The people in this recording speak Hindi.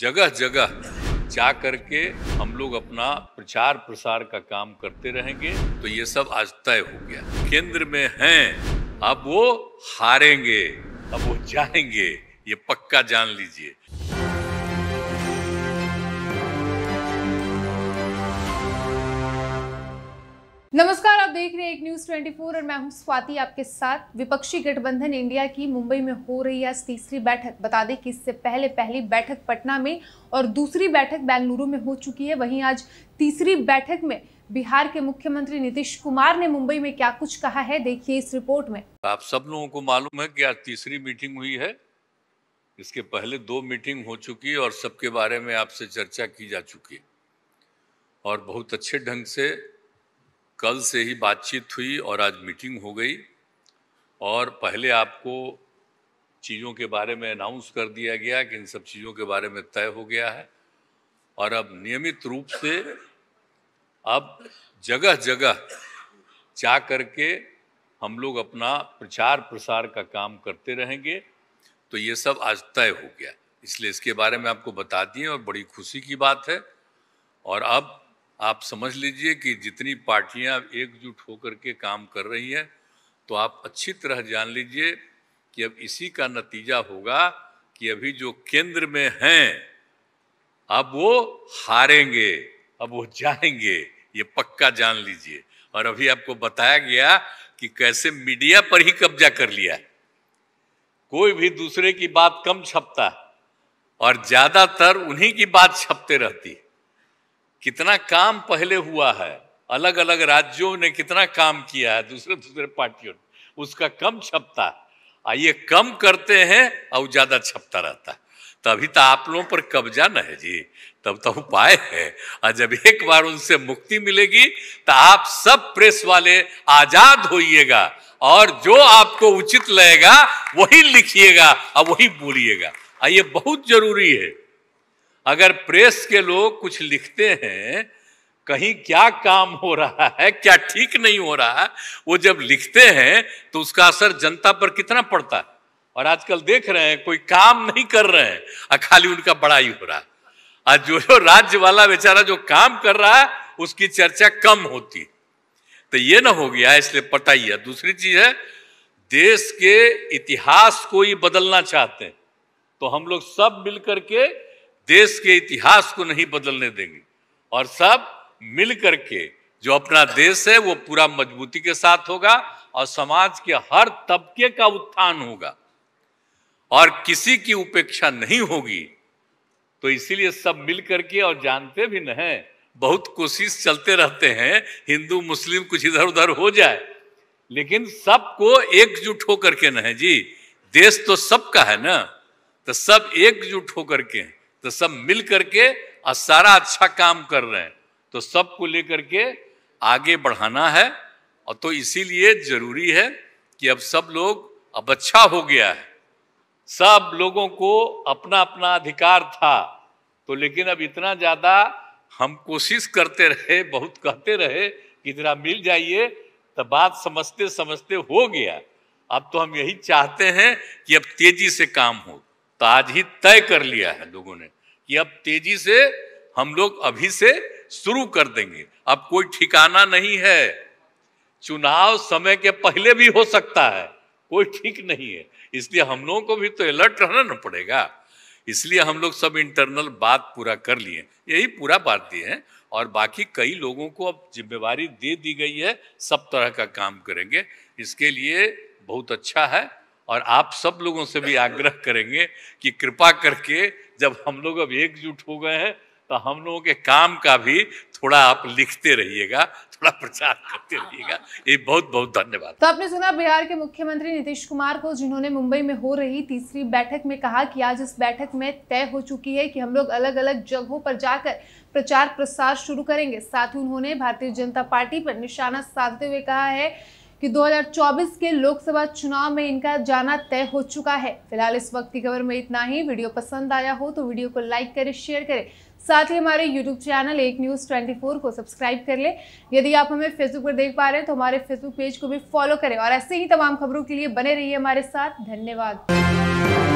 जगह जगह जा करके हम लोग अपना प्रचार प्रसार का काम करते रहेंगे तो ये सब आज तय हो गया केंद्र में हैं अब वो हारेंगे अब वो जाएंगे ये पक्का जान लीजिए नमस्कार आप देख रहे हैं एक न्यूज 24 और मैं हूं स्वाति आपके साथ विपक्षी गठबंधन इंडिया की मुंबई में हो रही आज तीसरी बैठक बता दें कि इससे पहले पहली बैठक पटना में और दूसरी बैठक बेंगलुरु में हो चुकी है वहीं आज तीसरी बैठक में बिहार के मुख्यमंत्री नीतीश कुमार ने मुंबई में क्या कुछ कहा है देखिए इस रिपोर्ट में आप सब लोगों को मालूम है की आज तीसरी मीटिंग हुई है इसके पहले दो मीटिंग हो चुकी है और सबके बारे में आपसे चर्चा की जा चुकी है और बहुत अच्छे ढंग से कल से ही बातचीत हुई और आज मीटिंग हो गई और पहले आपको चीज़ों के बारे में अनाउंस कर दिया गया कि इन सब चीज़ों के बारे में तय हो गया है और अब नियमित रूप से अब जगह जगह जा करके हम लोग अपना प्रचार प्रसार का काम करते रहेंगे तो ये सब आज तय हो गया इसलिए इसके बारे में आपको बता दिए और बड़ी खुशी की बात है और अब आप समझ लीजिए कि जितनी पार्टियां एकजुट होकर के काम कर रही हैं तो आप अच्छी तरह जान लीजिए कि अब इसी का नतीजा होगा कि अभी जो केंद्र में हैं अब वो हारेंगे अब वो जाएंगे ये पक्का जान लीजिए और अभी आपको बताया गया कि कैसे मीडिया पर ही कब्जा कर लिया कोई भी दूसरे की बात कम छपता और ज्यादातर उन्हीं की बात छपते रहती है कितना काम पहले हुआ है अलग अलग राज्यों ने कितना काम किया है दूसरे दूसरे पार्टियों ने उसका कम छपता है आइए कम करते हैं और ज़्यादा छपता रहता है तभी तो आप लोगों पर कब्जा न है जी तब तो उपाय है और जब एक बार उनसे मुक्ति मिलेगी तो आप सब प्रेस वाले आजाद होइएगा और जो आपको उचित लगेगा वही लिखिएगा और वही बोलिएगा ये बहुत जरूरी है अगर प्रेस के लोग कुछ लिखते हैं कहीं क्या काम हो रहा है क्या ठीक नहीं हो रहा है वो जब लिखते हैं तो उसका असर जनता पर कितना पड़ता है और आजकल देख रहे हैं कोई काम नहीं कर रहे हैं और खाली उनका बड़ाई हो रहा है आज जो जो राज्य वाला बेचारा जो काम कर रहा है उसकी चर्चा कम होती तो ये ना हो गया इसलिए पता ही है दूसरी चीज है देश के इतिहास को ही बदलना चाहते हैं तो हम लोग सब मिलकर के देश के इतिहास को नहीं बदलने देंगे और सब मिल करके जो अपना देश है वो पूरा मजबूती के साथ होगा और समाज के हर तबके का उत्थान होगा और किसी की उपेक्षा नहीं होगी तो इसीलिए सब मिल करके और जानते भी न है बहुत कोशिश चलते रहते हैं हिंदू मुस्लिम कुछ इधर उधर हो जाए लेकिन सबको एकजुट होकर के न है जी देश तो सबका है ना तो सब एकजुट होकर के हैं तो सब मिल करके और सारा अच्छा काम कर रहे हैं तो सबको लेकर के आगे बढ़ाना है और तो इसीलिए जरूरी है कि अब सब लोग अब अच्छा हो गया है सब लोगों को अपना अपना अधिकार था तो लेकिन अब इतना ज़्यादा हम कोशिश करते रहे बहुत कहते रहे कि जरा मिल जाइए तो बात समझते समझते हो गया अब तो हम यही चाहते हैं कि अब तेजी से काम हो तो आज ही तय कर लिया है लोगों ने कि अब तेजी से हम लोग अभी से शुरू कर देंगे अब कोई ठिकाना नहीं है चुनाव समय के पहले भी हो सकता है कोई ठीक नहीं है इसलिए हम लोगों को भी तो अलर्ट रहना ना पड़ेगा इसलिए हम लोग सब इंटरनल बात पूरा कर लिए यही पूरा बात दिए है और बाकी कई लोगों को अब जिम्मेवारी दे दी गई है सब तरह का काम करेंगे इसके लिए बहुत अच्छा है और आप सब लोगों से भी आग्रह करेंगे कि कृपा करके जब हम लोग अब एकजुट हो गए हैं तो हम लोगों के काम का भी थोड़ा आप लिखते रहिएगा थोड़ा प्रचार करते रहिएगा ये बहुत बहुत धन्यवाद तो आपने सुना बिहार के मुख्यमंत्री नीतीश कुमार को जिन्होंने मुंबई में हो रही तीसरी बैठक में कहा कि आज इस बैठक में तय हो चुकी है कि हम लोग अलग अलग जगहों पर जाकर प्रचार प्रसार शुरू करेंगे साथ ही उन्होंने भारतीय जनता पार्टी पर निशाना साधते हुए कहा है कि 2024 के लोकसभा चुनाव में इनका जाना तय हो चुका है फिलहाल इस वक्त की खबर में इतना ही वीडियो पसंद आया हो तो वीडियो को लाइक करें शेयर करें साथ ही हमारे YouTube चैनल एक न्यूज़ ट्वेंटी को सब्सक्राइब कर लें यदि आप हमें फेसबुक पर देख पा रहे हैं तो हमारे फेसबुक पेज को भी फॉलो करें और ऐसे ही तमाम खबरों के लिए बने रहिए हमारे साथ धन्यवाद